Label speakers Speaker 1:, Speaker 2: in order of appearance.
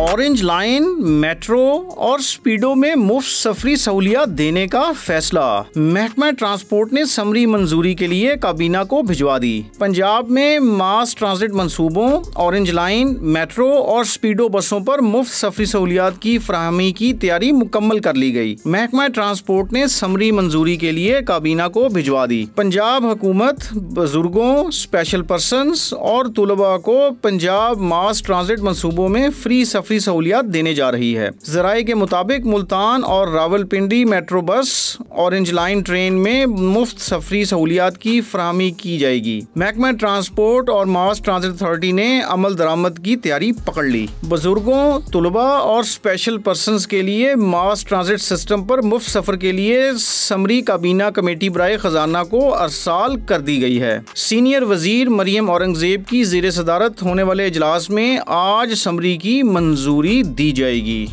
Speaker 1: orange line metro और स्पीडो में मुफ्त सफरी सहूलियात देने का फैसला महकमा ट्रांसपोर्ट ने समरी मंजूरी के लिए काबीना को भिजवा दी पंजाब में मास ट्रांसिट मंसूबों ऑरेंज लाइन मेट्रो और स्पीडो बसों पर मुफ्त सफरी सहूलियात की फ्राहमी की तैयारी मुकम्मल कर ली गई महकमा ट्रांसपोर्ट ने समरी मंजूरी के लिए काबीना को भिजवा दी पंजाब हुकूमत बुजुर्गों स्पेशल पर्सन और तलबा को पंजाब मास ट्रांसिट मनसूबों में फ्री सफर इजाफी सहूलियात देने जा रही है जराये के मुताबिक मुल्तान और रावलपिंडी मेट्रो बस और लाइन ट्रेन में मुफ्त सफरी सहूलियात की फ्राहमी की जाएगी महकमा ट्रांसपोर्ट और मास ट्रांसिट अथॉरिटी ने अमल दरामद की तैयारी पकड़ ली बुजुर्गो तलबा और स्पेशल पर्सन के लिए मास ट्रांसिट सिस्टम पर मुफ्त सफर के लिए समरी काबीना कमेटी बरए खजाना को अरसाल कर दी गई है सीनियर वजीर मरियम औरंगजेब की जेर सदारत होने वाले इजलास में आज समरी की मंजूरी मंजूरी दी जाएगी